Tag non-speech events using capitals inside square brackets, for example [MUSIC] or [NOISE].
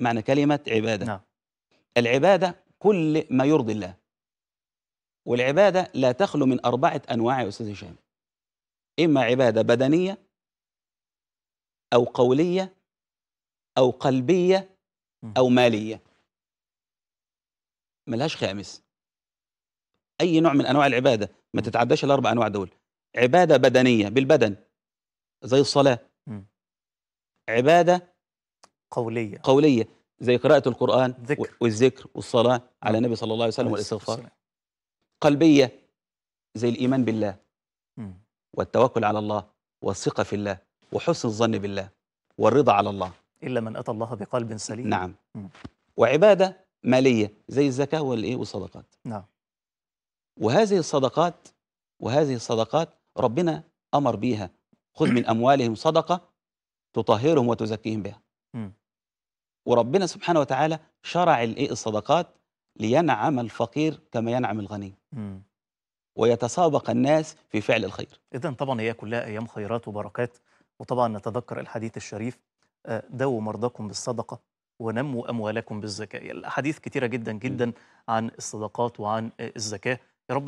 معنى كلمة عبادة نعم. العبادة كل ما يرضي الله والعبادة لا تخلو من أربعة أنواع يا أستاذ هشام إما عبادة بدنية أو قولية أو قلبية أو مالية ملهاش خامس أي نوع من أنواع العبادة ما تتعداش الأربع أنواع دول عبادة بدنية بالبدن زي الصلاة عبادة قولية قولية زي قراءة القرآن ذكر. والذكر والصلاة على نعم. النبي صلى الله عليه وسلم والاستغفار قلبية زي الإيمان بالله م. والتوكل على الله والثقة في الله وحسن الظن بالله والرضا على الله إلا من أتى الله بقلب سليم نعم م. وعبادة مالية زي الزكاة والإيه والصدقات نعم وهذه الصدقات وهذه الصدقات ربنا أمر بيها خذ من [CLEARS THROAT] أموالهم صدقة تطهرهم وتزكيهم بها م. وربنا سبحانه وتعالى شرع الايه الصدقات لينعم الفقير كما ينعم الغني ويتسابق الناس في فعل الخير اذا طبعا هي كلها ايام خيرات وبركات وطبعا نتذكر الحديث الشريف آه، دوا مرضاكم بالصدقه ونموا اموالكم بالزكاه الاحاديث كثيره جدا جدا عن الصدقات وعن آه، الزكاه يا رب